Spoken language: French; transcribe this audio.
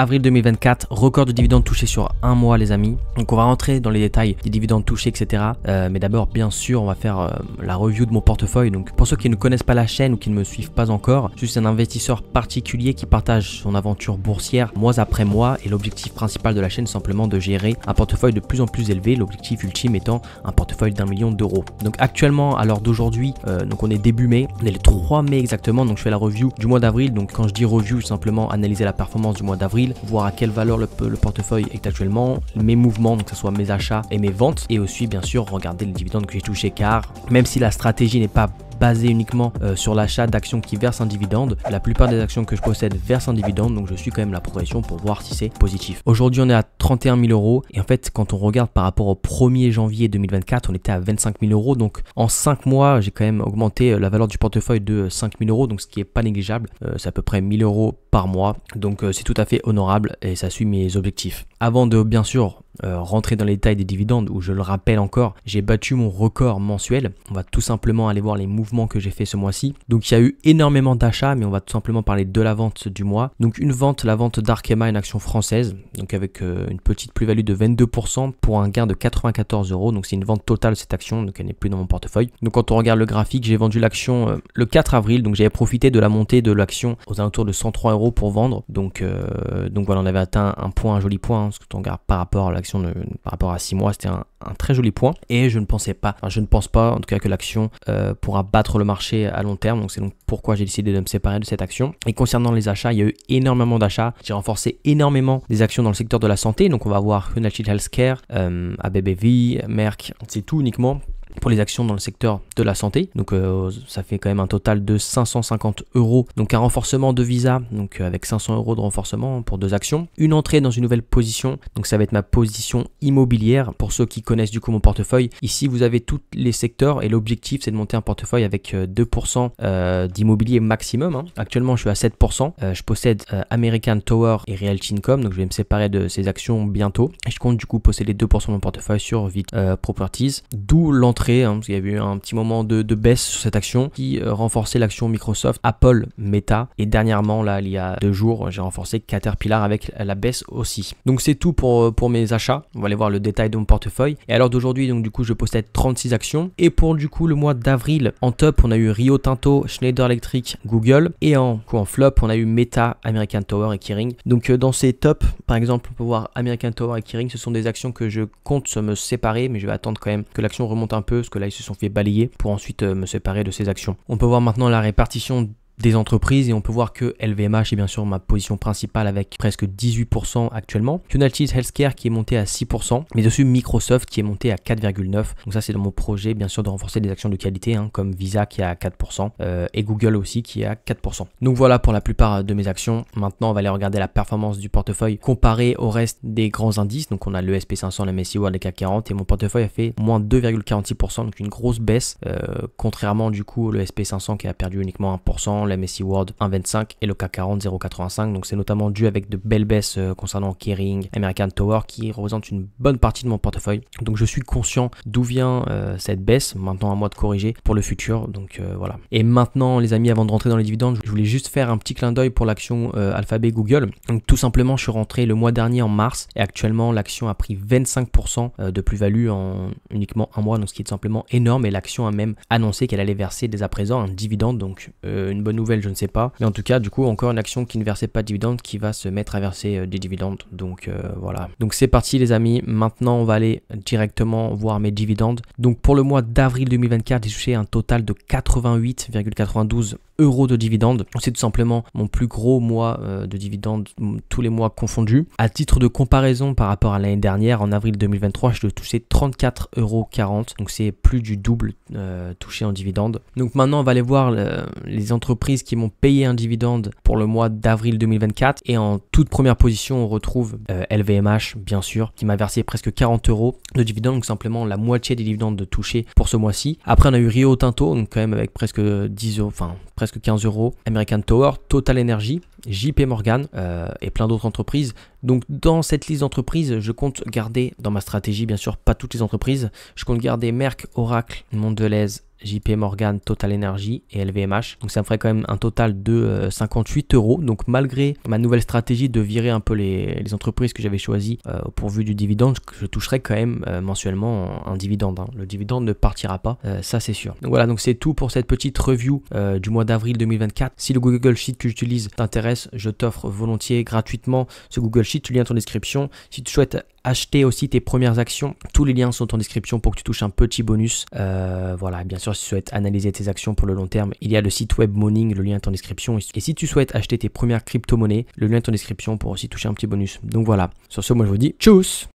avril 2024, record de dividendes touchés sur un mois, les amis. Donc, on va rentrer dans les détails des dividendes touchés, etc. Euh, mais d'abord, bien sûr, on va faire euh, la review de mon portefeuille. Donc, pour ceux qui ne connaissent pas la chaîne ou qui ne me suivent pas encore, je suis un investisseur particulier qui partage son aventure boursière mois après mois. Et l'objectif principal de la chaîne, simplement de gérer un portefeuille de plus en plus élevé. L'objectif ultime étant un portefeuille d'un million d'euros. Donc, actuellement, à l'heure d'aujourd'hui, euh, donc on est début mai, on est le 3 mai exactement. Donc, je fais la review du mois d'avril. Donc, quand je dis review, simplement analyser la performance du mois d'avril voir à quelle valeur le, portefeuille est actuellement, mes mouvements, donc que ce soit mes achats et mes ventes, et aussi bien sûr regarder les dividendes que j'ai touché car même si la stratégie n'est pas basé uniquement euh, sur l'achat d'actions qui versent un dividende. La plupart des actions que je possède versent un dividende, donc je suis quand même la progression pour voir si c'est positif. Aujourd'hui, on est à 31 000 euros et en fait, quand on regarde par rapport au 1er janvier 2024, on était à 25 000 euros. Donc en 5 mois, j'ai quand même augmenté euh, la valeur du portefeuille de 5 000 euros, donc ce qui n'est pas négligeable. Euh, c'est à peu près 1 000 euros par mois, donc c'est tout à fait honorable et ça suit mes objectifs. Avant de bien sûr euh, rentrer dans les détails des dividendes, où je le rappelle encore, j'ai battu mon record mensuel. On va tout simplement aller voir les mouvements que j'ai fait ce mois-ci. Donc il y a eu énormément d'achats, mais on va tout simplement parler de la vente du mois. Donc une vente, la vente d'Arkema, une action française, donc avec euh, une petite plus-value de 22% pour un gain de 94 euros. Donc c'est une vente totale cette action, donc elle n'est plus dans mon portefeuille. Donc quand on regarde le graphique, j'ai vendu l'action euh, le 4 avril, donc j'avais profité de la montée de l'action aux alentours de 103 euros pour vendre. Donc, donc voilà, on avait atteint un point, un joli point, hein, ce que on regarde par rapport à l'action par rapport à 6 mois, c'était un, très joli point. Et je ne pensais pas, je ne pense pas en tout cas que l'action euh, pourra battre le marché à long terme. Donc c'est donc pourquoi j'ai décidé de me séparer de cette action. Et concernant les achats, il y a eu énormément d'achats. J'ai renforcé énormément des actions dans le secteur de la santé. Donc on va voir United Healthcare, euh, ABBV, Merck, c'est tout uniquement pour les actions dans le secteur de la santé. Donc euh, ça fait quand même un total de 550 euros. Donc un renforcement de visa, donc euh, avec 500 euros de renforcement pour deux actions. Une entrée dans une nouvelle position, donc ça va être ma position immobilière. Pour ceux qui connaissent du coup mon portefeuille, ici vous avez tous les secteurs et l'objectif c'est de monter un portefeuille avec 2% euh, d'immobilier maximum. Hein. Actuellement je suis à 7%. je possède American Tower et Realty Income, donc je vais me séparer de ces actions bientôt. Et je compte du coup posséder 2% de mon portefeuille sur Vite Properties, d'où l'entrée Hein, il y a eu un petit moment de, baisse sur cette action, qui euh, renforçait l'action Microsoft, Apple, Meta, et dernièrement, là, il y a deux jours, j'ai renforcé Caterpillar avec la baisse aussi. Donc c'est tout pour, euh, pour mes achats, on va aller voir le détail de mon portefeuille. Et alors d'aujourd'hui, donc du coup, je possède 36 actions, et pour du coup le mois d'avril, en top, on a eu Rio Tinto, Schneider Electric, Google, et en, coup, en flop, on a eu Meta, American Tower et Kering. Donc euh, dans ces tops, par exemple, on peut voir American Tower et Kering, ce sont des actions que je compte me séparer, mais je vais attendre quand même que l'action remonte un peu parce que là ils se sont fait balayer pour ensuite euh, me séparer de ses actions. On peut voir maintenant la répartition des entreprises et on peut voir que LVMH est bien sûr ma position principale avec presque 18% actuellement. United Healthcare qui est monté à 6%, mais dessus Microsoft qui est monté à 4,9%. Donc ça c'est dans mon projet bien sûr de renforcer des actions de qualité hein, comme Visa qui est à 4% euh, et Google aussi qui est à 4%. Donc voilà pour la plupart de mes actions. Maintenant on va aller regarder la performance du portefeuille comparé au reste des grands indices. Donc on a le SP500, le MSCI World, le CAC 40 et mon portefeuille a fait moins 2,46%, donc une grosse baisse. Euh, contrairement du coup le SP500 qui a perdu uniquement 1%, la MSI World 1,25 et le k 40 0,85. Donc c'est notamment dû avec de belles baisses euh, concernant Kering, American Tower qui représente une bonne partie de mon portefeuille. Donc je suis conscient d'où vient euh, cette baisse. Maintenant à moi de corriger pour le futur. Donc euh, voilà. Et maintenant les amis, avant de rentrer dans les dividendes, je voulais juste faire un petit clin d'œil pour l'action Alphabet Google. Donc tout simplement, je suis rentré le mois dernier en mars et actuellement l'action a pris 25% de plus-value en uniquement un mois, donc ce qui est simplement énorme. Et l'action a même annoncé qu'elle allait verser dès à présent un dividende, donc une bonne je ne sais pas. Mais en tout cas, du coup, encore une action qui ne versait pas de dividendes qui va se mettre à verser euh, des dividendes. Donc euh, voilà. Donc c'est parti les amis. Maintenant, on va aller directement voir mes dividendes. Donc pour le mois d'avril 2024, j'ai touché un total de 88,92 de dividendes. C'est tout simplement mon plus gros mois euh, de dividendes tous les mois confondus. À titre de comparaison par rapport à l'année dernière, en avril 2023, je touchais 34,40 euros. Donc c'est plus du double euh, touché en dividendes Donc maintenant, on va aller voir euh, les entreprises qui m'ont payé un dividende pour le mois d'avril 2024. Et en toute première position, on retrouve LVMH, bien sûr, qui m'a versé presque 40 euros de dividendes Donc simplement la moitié des dividendes touchés pour ce mois-ci. Après, on a eu Rio Tinto, donc quand même avec presque 10 euros, enfin presque 15 euros. American Tower, Total Energy, JP Morgan euh, et plein d'autres entreprises. Donc dans cette liste d'entreprises, je compte garder dans ma stratégie bien sûr pas toutes les entreprises. Je compte garder Merck, Oracle, Mondelez, JP Morgan, Total Energy et LVMH. Donc ça me ferait quand même un total de 58 euh, euros. Donc malgré ma nouvelle stratégie de virer un peu les, entreprises que j'avais choisies euh, pourvu du dividende, je toucherai quand même mensuellement un dividende. Hein. Le dividende ne partira pas, ça c'est sûr. Donc voilà, donc c'est tout pour cette petite review du mois d'avril 2024. Si le Google Sheet que j'utilise t'intéresse, je t'offre volontiers gratuitement ce Google Sheet, le lien est en description. Si tu souhaites acheter aussi tes premières actions, tous les liens sont en description pour que tu touches un petit bonus. Euh, voilà, bien sûr, si tu souhaites analyser tes actions pour le long terme, il y a le site web Morning, le lien est en description. Et si tu souhaites acheter tes premières crypto-monnaies, le lien est en description pour aussi toucher un petit bonus. Donc voilà, sur ce, moi je vous dis tchuss